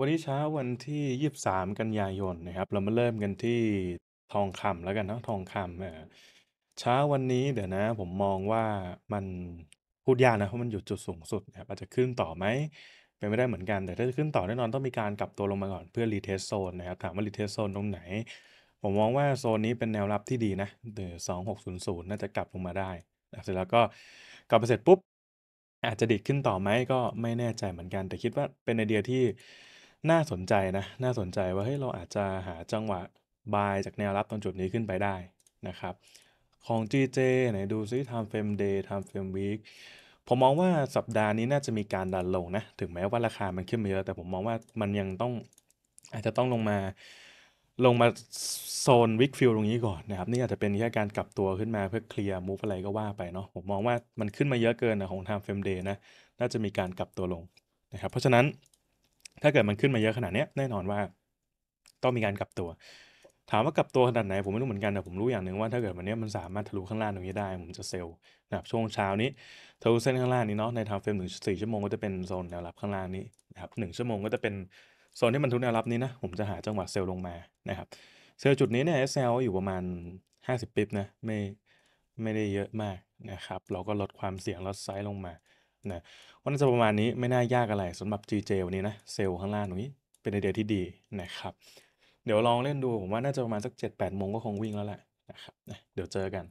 วันนี้เช้าวันที่ 23 กันยายนนะครับเรามาเริ่มกันที่ทองคำแล้วกันนะทองคำเเช้าวันนี้เดี๋ยวนะ ผมมองว่ามันพูดยากนะเพราะมันอยู่จุดสูงสุดนะครับอาจจะขึ้นต่อไหมเป็นไม่ได้เหมือนกัน แต่ถ้าจะขึ้นต่อแน่นอนต้องมีการกลับตัวลงมาก่อน เพื่อรีเทสโซนนะครับถามว่ารีเทสโซนตรงไหนผมมองว่าโซนนี้เป็นแนวรับที่ดีนะเดือสองหกศูนย์ศูนย์น่าจะกลับลงมาได้นะเสร็จแล้วก็กลับไปเสร็จปุ๊บอาจจะดิดขึ้นต่อไหมก็ไม่แน่ใจเหมือนกัน แต่คิดว่าเป็นไอเดียที่น่าสนใจนะ น่าสนใจว่าเฮ้ยเราอาจจะหาจังหวะบายจากแนวรับตรงจุดนี้ขึ้นไปได้นะครับ ของ GJ ไหนดูซิ time frame day time frame week ผมมองว่าสัปดาห์นี้น่าจะมีการดันลงนะ ถึงแม้ว่าราคามันขึ้นมาเยอะแต่ผมมองว่ามันยังต้องอาจจะต้องลงมาลงมาโซนวิกฟิลตรงนี้ก่อนนะครับนี่อาจจะเป็นแค่การกลับตัวขึ้นมาเพื่อเคลียร์มูฟอะไรก็ว่าไปเนาะผมมองว่ามันขึ้นมาเยอะเกินนะของ time frame day นะน่าจะมีการกลับตัวลงนะครับเพราะฉะนั้นถ้าเกิดมัน ขึ้นมาเยอะขนาดนี้แน่นอนว่า ต้องมีการกลับตัว ถามว่ากลับตัวขนาดไหนผมไม่รู้เหมือนกันแต่ผมรู้อย่างหนึ่งว่าถ้าเกิดวันนี้มันสามารถทะลุข้างล่างตรงนี้ได้ผมจะเซลล์นะครับช่วงเช้านี้ทะลุเส้นข้างล่างนี้เนาะในทางเฟรมหนึ่งสี่ชั่วโมงก็จะเป็นโซนแนวรับข้างล่างนี้นะครับหนึ่งชั่วโมงก็จะเป็นโซนที่มันทุนแนวรับนี้นะผมจะหาจังหวะเซลล์ลงมานะครับเซลล์จุดนี้เนี่ยเล์อยู่ประมาณ 50ปิปีนะไม่ไม่ได้เยอะมากนะครับเราก็ลดความเสี่ยงลดไซส์ลงมานะว่าน่าจะประมาณนี้ไม่น่ายากอะไรสำหรับ GJ วันนี้นะ เซลล์ข้างล่างตรงนี้ เป็นไอเดียที่ดีนะครับเดี๋ยวลองเล่นดูผมว่าน่าจะประมาณสัก7-8โมงก็คงวิ่งแล้วแหละนะครับเดี๋ยวเจอกัน